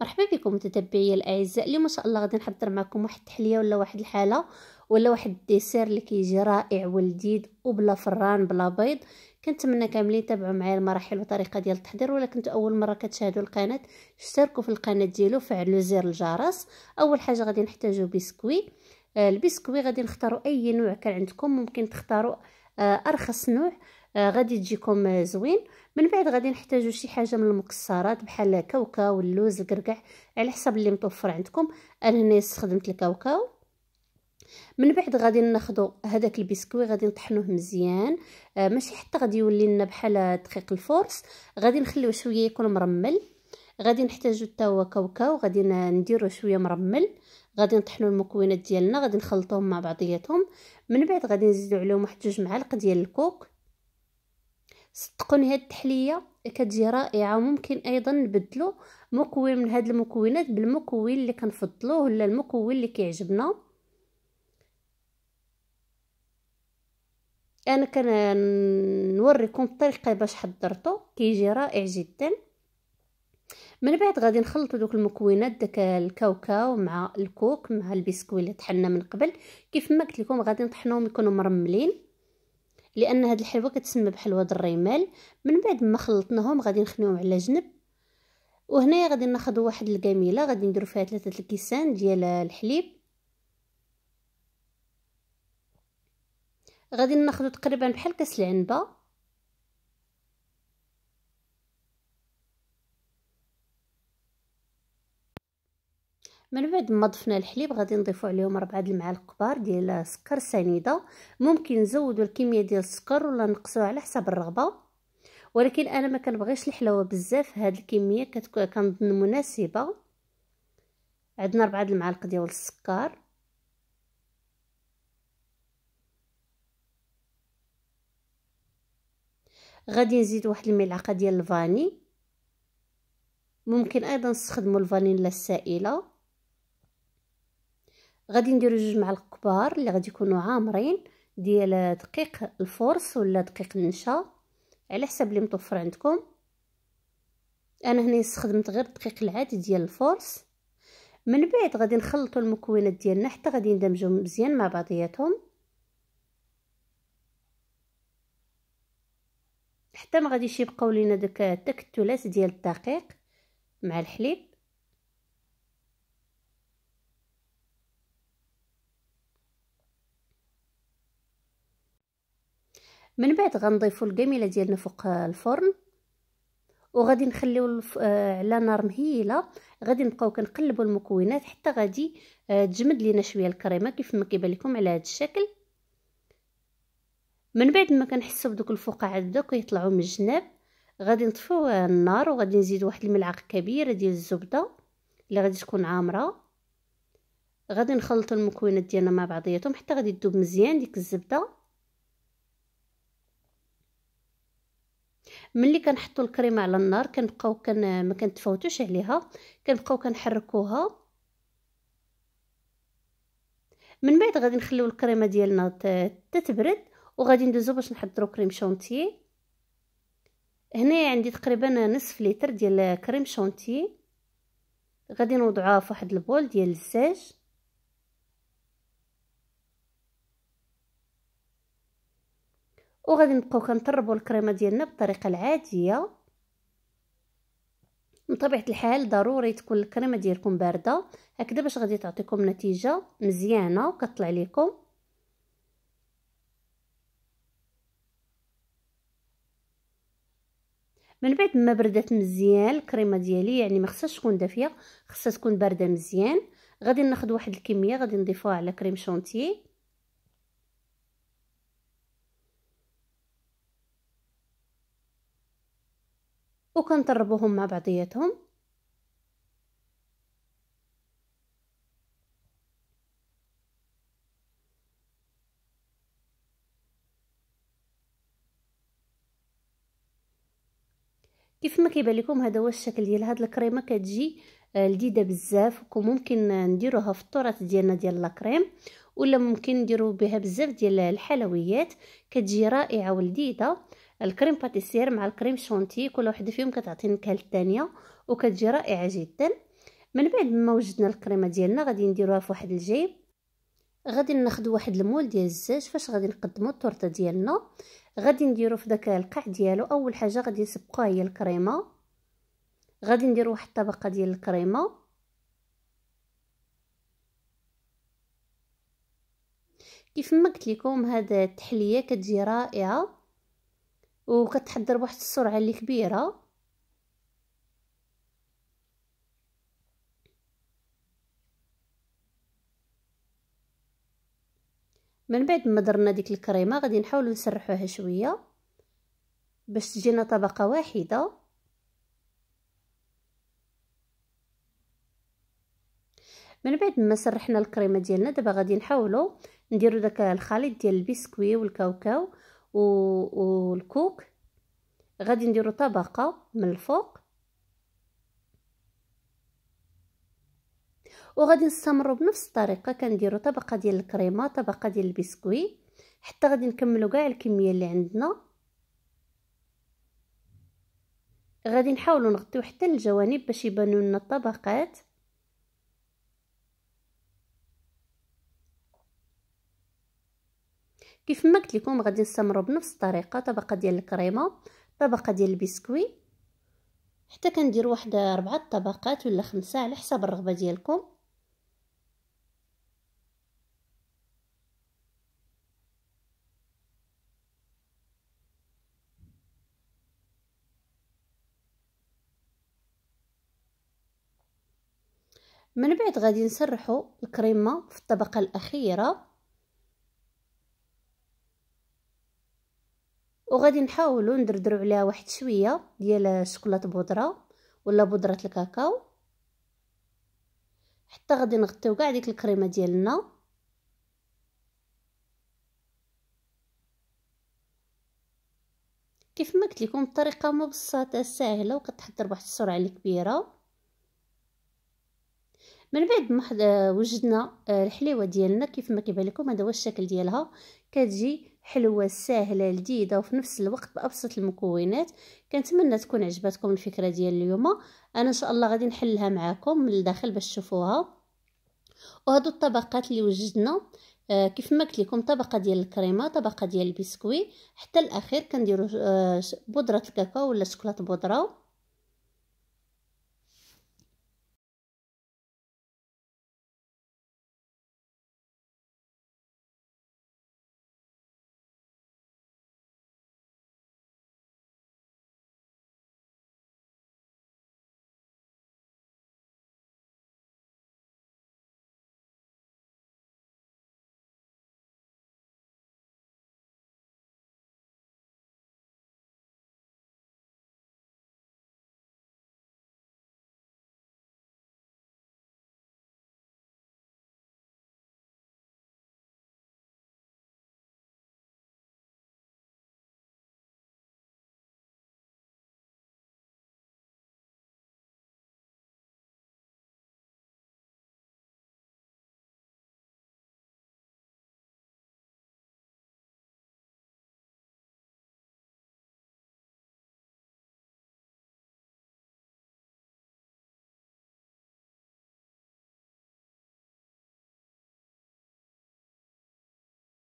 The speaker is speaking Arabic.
مرحبا بكم متتبعي الاعزاء اليوم ان شاء الله غادي نحضر معكم واحد التحليه ولا واحد الحاله ولا واحد الديسير اللي كيجي رائع ولذيذ وبلا فران بلا بيض كنتمنى كاملين تابعوا معايا المراحل وطريقه ديال التحضير ولا كنت اول مره كتشاهدوا القناه اشتركوا في القناه ديالو فعلوا زر الجرس اول حاجه غادي نحتاجو بسكوي آه، البسكوي غادي نختاروا اي نوع كان عندكم ممكن تختاروا آه، ارخص نوع آه، غادي تجيكم زوين من بعد غادي نحتاجو شي حاجه من المكسرات بحال كاوكاو اللوز الكركع على حسب اللي متوفر عندكم انا هنا استخدمت الكاوكاو من بعد غادي ناخذ هذاك البسكوي غادي نطحنوه مزيان آه ماشي حتى غادي يولي لنا بحال دقيق الفورس غادي نخليوه شويه يكون مرمل غادي نحتاجو حتى هو كاوكاو غادي نديرو شويه مرمل غادي نطحنوا المكونات ديالنا غادي نخلطوهم مع بعضياتهم من بعد غادي نزيدو عليهم واحد جوج معالق ديال الكوك صدقوني هاد التحليه كتجي رائعه وممكن ايضا نبدلو مكون من هاد المكونات بالمكون اللي كنفضلوه ولا المكون اللي كيعجبنا انا كنوريكم الطريقه باش حضرته كيجي رائع جدا من بعد غادي نخلطوا دوك المكونات داك الكاوكاو مع الكوك مع البسكويت اللي طحنا من قبل كيف ما قلت لكم غادي نطحنوهم يكونوا مرملين لان هاد الحلوه كتسمى بحلوه الرمال من بعد ما خلطناهم غادي نخليهم على جنب وهنايا غادي ناخذ واحد الكميله غادي نديرو فيها ثلاثه الكيسان ديال الحليب غادي ناخذ تقريبا بحال كاس العنبه من بعد ما ضفنا الحليب غادي نضيفوا عليهم ربعة د المعالق كبار ديال السكر سنيده ممكن نزودوا الكميه ديال السكر ولا نقصوها على حسب الرغبه ولكن انا ما كنبغيش الحلاوه بزاف هاد الكميه كتكون مناسبه عندنا ربعة د المعالق ديال السكر غادي نزيد واحد الملعقه ديال الفاني ممكن ايضا نستخدموا الفانيلا السائله غادي نديرو جوج معالق كبار اللي غادي يكونوا عامرين ديال دقيق الفرص ولا دقيق النشا على حسب اللي متوفر عندكم انا هنا استخدمت غير الدقيق العادي ديال الفرص من بعد غادي نخلطوا المكونات ديالنا حتى غادي يندمجوا مزيان مع بعضياتهم حتى ما غاديش يبقاو لينا داك التكتلات ديال الدقيق مع الحليب من بعد غنضيفو القميله ديالنا فوق آه، الفرن وغادي نخليو على آه، نار مهيله غادي نبقاو كنقلبو المكونات حتى غادي آه، تجمد لينا شويه الكريمه كيف ما كيبان لكم على هذا الشكل من بعد ما كنحسوا بدوك الفقاعات دوك كيطلعو من الجناب غادي نطفيو النار وغادي نزيد واحد الملعقه كبيره ديال الزبده اللي غادي تكون عامره غادي نخلطوا المكونات ديالنا مع بعضياتهم حتى غادي تذوب مزيان ديك الزبده ملي كنحطوا الكريمه على النار كنبقاو كن ما كنتفوتوش عليها كنبقاو كنحركوها من بعد غادي نخليو الكريمه ديالنا تتبرد وغادي ندوزو باش نحضروا كريم شونتي هنايا عندي تقريبا نصف لتر ديال كريم شونتي غادي نوضعها في واحد البول ديال الزاج وغادي نبقاو كنطربوا الكريمه ديالنا بالطريقه العاديه من طبيعه الحال ضروري تكون الكريمه ديالكم بارده هكذا باش غادي تعطيكم نتيجه مزيانه وكطلع لكم من بعد ما بردات مزيان الكريمه ديالي يعني ما خصهاش تكون دافيه خصها تكون بارده مزيان غادي ناخذ واحد الكميه غادي نضيفوها على كريم شونتيه وكنضربوهم مع بعضياتهم كيف ما كيبان لكم هذا هو الشكل ديال هاد الكريمه كتجي آه، لذيذه بزاف وممكن نديروها في الطرات ديالنا ديال لاكريم ولا ممكن نديرو بها بزاف ديال الحلويات كتجي رائعه ولذيذه الكريم باتيسير مع الكريم شونتي كل واحدة فيهم كتعطي نكهه الثانيه وكتجي رائعه جدا من بعد ما وجدنا الكريمه ديالنا غادي نديروها في واحد الجيب غادي ناخذ واحد المول ديال الزاج فاش غادي نقدموا التورته ديالنا غادي نديرو في داك القاع ديالو اول حاجه غادي نسبقوها هي الكريمه غادي نديرو واحد الطبقه ديال الكريمه كيف ما قلت لكم هذه التحليه كتجي رائعه وكتحضر بواحد السرعه اللي كبيره من بعد ما درنا ديك الكريمه غادي نحاولوا نسرحوها شويه باش تجينا طبقه واحده من بعد ما سرحنا الكريمه ديالنا دابا غادي نحاولوا نديروا داك الخليط ديال البسكوي والكاوكاو والكوك غادي نديرو طبقة من الفوق وغادي نستمرو بنفس الطريقه كنديرو طبقه ديال الكريمه طبقه ديال البسكوي حتى غادي نكملو كاع الكميه اللي عندنا غادي نحاولو نغطيو حتى الجوانب باش يبانو لنا الطبقات كيف ما قلت لكم غادي نستمروا بنفس الطريقه طبقه ديال الكريمه طبقه ديال البسكوي حتى كندير واحد أربعة طبقات ولا خمسة على حسب الرغبه ديالكم من بعد غادي نسرحوا الكريمه في الطبقه الاخيره وغادي نحاولوا ندردروا عليها واحد شويه ديال الشوكولاته بودره ولا بودره الكاكاو حتى غادي نغطيو كاع ديك الكريمه ديالنا كيف ما قلت لكم الطريقه مبسطه سهله وكتحضر بواحد السرعه الكبيره كبيره من بعد ما وجدنا آه، الحليوه ديالنا كيف ما كيبان لكم هذا هو الشكل ديالها كتجي حلوة سهلة لذيذة وفي نفس الوقت بأبسط المكونات كنتمنى تكون عجبتكم الفكرة ديال اليوم أنا إن شاء الله غادي نحلها معاكم من الداخل باش تشوفوها وهادو الطبقات اللي وجدنا آه كيف ما قلت لكم طبقه ديال الكريمه طبقه ديال البسكوي حتى الاخير كنديروا آه بودره الكاكاو ولا شوكولاته بودره